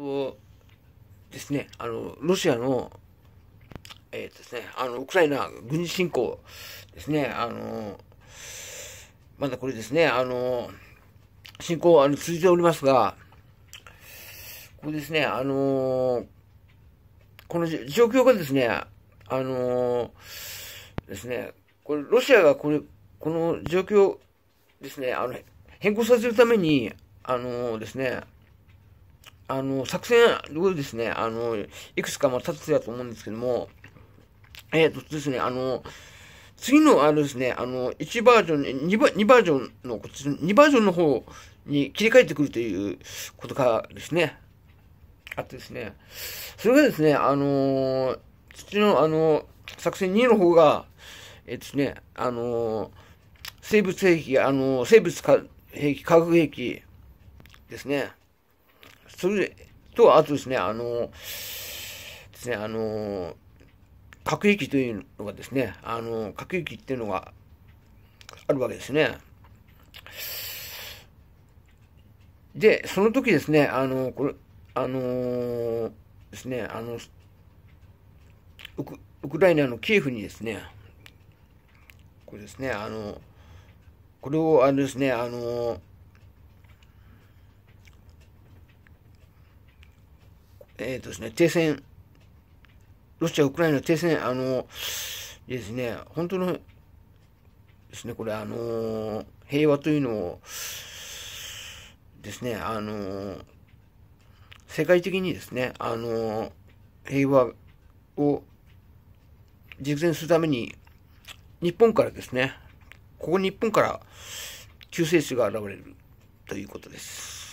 をですね、あの、ロシアの、えっ、ー、とですね、あの、ウクライナ軍事侵攻ですね、あの、まだこれですね、あの、侵攻、あの、続いておりますが、ここですね、あのこの状況がですね、あのですね、これ、ロシアがこれ、この状況ですね、あの、変更させるために、あのですね、あの、作戦をですね、あの、いくつかま立てつやと思うんですけども、えっ、ー、とですね、あの、次の、あのですね、あの、1バージョン、2バ ,2 バージョンの、2バージョンの方に切り替えてくるということがですね、あってですね、それがですね、あの、土の、あの、作戦2の方が、えっ、ー、とですね、あの、生物兵器、あの、生物か兵器、化学兵器ですね。それと、あとですね、あの、ですね、あの、核兵器というのがですね、あの、核兵器っていうのがあるわけですね。で、その時ですね、あの、これ、あのですね、あの、ウクライナのキエフにですね、これですね、あの、これを、あのですね、あの、えっ、ー、とですね、停戦、ロシア、ウクライナ停戦、あの、ですね、本当の、ですね、これ、あの、平和というのを、ですね、あの、世界的にですね、あの、平和を実現するために、日本からですね、ここ日本から救世主が現れるということです。